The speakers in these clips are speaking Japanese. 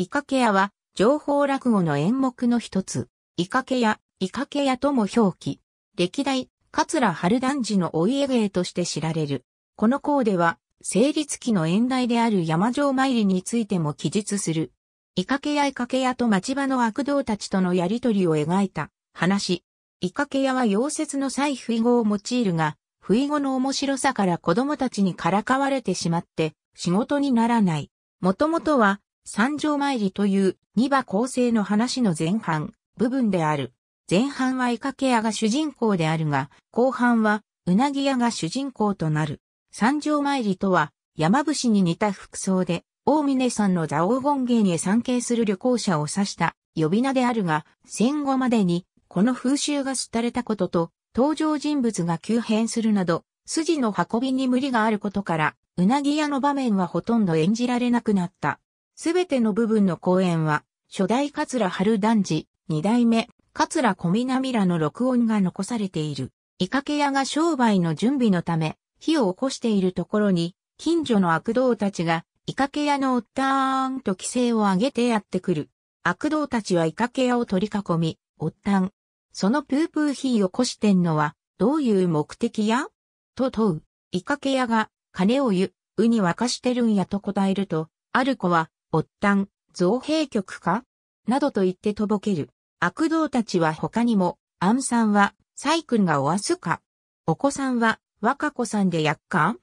イカケヤは、情報落語の演目の一つ、イカケヤ、イカケヤとも表記。歴代、桂春男児のお家芸として知られる。この項では、成立期の演題である山城参りについても記述する。イカケヤイカケヤと町場の悪童たちとのやりとりを描いた話。イカケヤは溶接の際不意語を用いるが、不意語の面白さから子供たちにからかわれてしまって、仕事にならない。もともとは、三条参りという二馬構成の話の前半、部分である。前半はイカケ屋が主人公であるが、後半はうなぎ屋が主人公となる。三条参りとは、山伏に似た服装で、大峰山の座王権芸に参詣する旅行者を指した呼び名であるが、戦後までにこの風習が廃れたことと、登場人物が急変するなど、筋の運びに無理があることから、うなぎ屋の場面はほとんど演じられなくなった。すべての部分の公演は、初代桂春団子、二代目、桂小南らの録音が残されている。イカケ屋が商売の準備のため、火を起こしているところに、近所の悪童たちが、イカケ屋のおったーんと規制を上げてやってくる。悪童たちはイカケ屋を取り囲み、おったん。そのプープー火を起こしてんのは、どういう目的やと問う。イカケ屋が、金を湯、うに沸かしてるんやと答えると、ある子は、おったん、造幣局かなどと言ってとぼける。悪童たちは他にも、アムさんは、サイ君がおわすかお子さんは、若子さんでやっか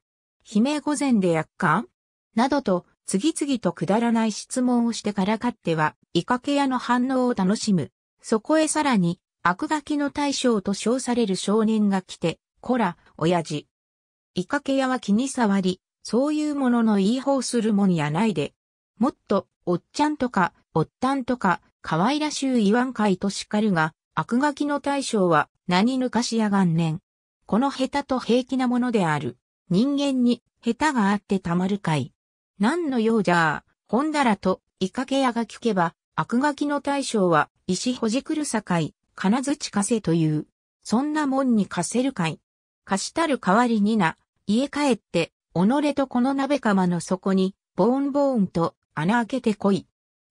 姫御前でやっかなどと、次々とくだらない質問をしてからかっては、イカケ屋の反応を楽しむ。そこへさらに、悪ガキの大将と称される少年が来て、こら、親父。イカケ屋は気に障り、そういうものの言い方するもんやないで、もっと、おっちゃんとか、おったんとか、可愛らしゅう言わんかいと叱るが、悪ガキの大将は、何ぬかしやがんねん。この下手と平気なものである。人間に、下手があってたまるかい。何のようじゃあ、ほんだらと、いかけやが聞けば、悪ガキの大将は、石ほじくるさかい、金槌かせという。そんなもんに貸せるかい。貸したる代わりにな、家帰って、己とこの鍋釜の底に、ボーンボーンと、穴開けてこい。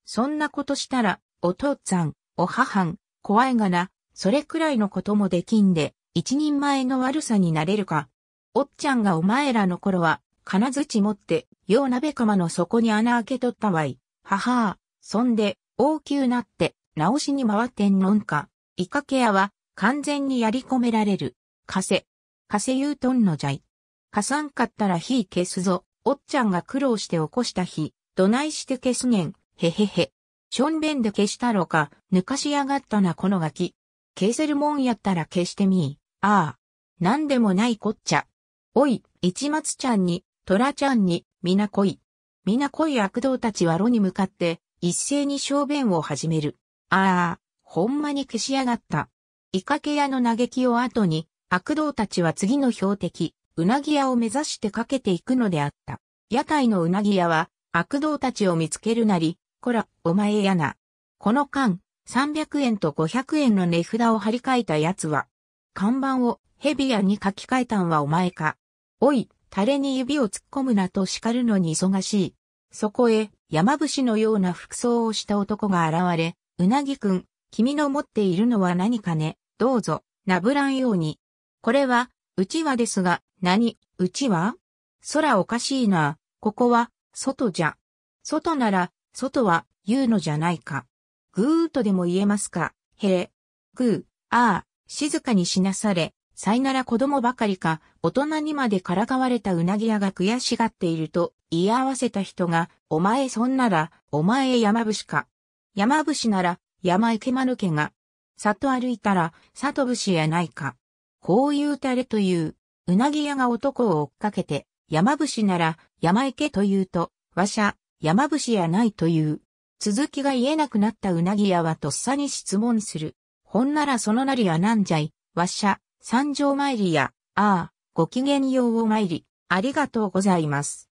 そんなことしたら、お父っつぁん、お母ん、怖いがな、それくらいのこともできんで、一人前の悪さになれるか。おっちゃんがお前らの頃は、金槌持って、よう鍋釜の底に穴開けとったわい。ははあ、そんで、大きゅうなって、直しに回ってんのんか。イカケアは、完全にやり込められる。かせ。かせ言うとんのじゃい。かさんかったら火消すぞ。おっちゃんが苦労して起こした火、どないして消すねん、へへへ。しょんべんで消したろか、ぬかしやがったなこのガキ。消せるもんやったら消してみー。ああ。なんでもないこっちゃ。おい、市松ちゃんに、虎ちゃんに、みな来い。みな来い悪道たちは炉に向かって、一斉に小便を始める。ああ、ほんまに消しやがった。イカケ屋の嘆きを後に、悪道たちは次の標的、うなぎ屋を目指してかけていくのであった。屋台のうなぎ屋は、悪童たちを見つけるなり、こら、お前やな。この間、300円と500円の値札を張り替えた奴は、看板をヘビアに書き換えたんはお前か。おい、タレに指を突っ込むなと叱るのに忙しい。そこへ、山伏のような服装をした男が現れ、うなぎくん、君の持っているのは何かね、どうぞ、なぶらんように。これは、うちわですが、何、うちわ空おかしいな、ここは、外じゃ。外なら、外は、言うのじゃないか。ぐーとでも言えますか。へえ。ぐー、ああ、静かにしなされ、さいなら子供ばかりか、大人にまでからかわれたうなぎ屋が悔しがっていると、言い合わせた人が、お前そんなら、お前山伏か。山伏なら、山池間抜けが。里歩いたら、里節やないか。こういうたれという、うなぎ屋が男を追っかけて、山伏なら、山池というと、わしゃ、山伏やないという。続きが言えなくなったうなぎ屋はとっさに質問する。ほんならそのなりやなんじゃい、わしゃ、三条参りや、ああ、ごきげんようお参り、ありがとうございます。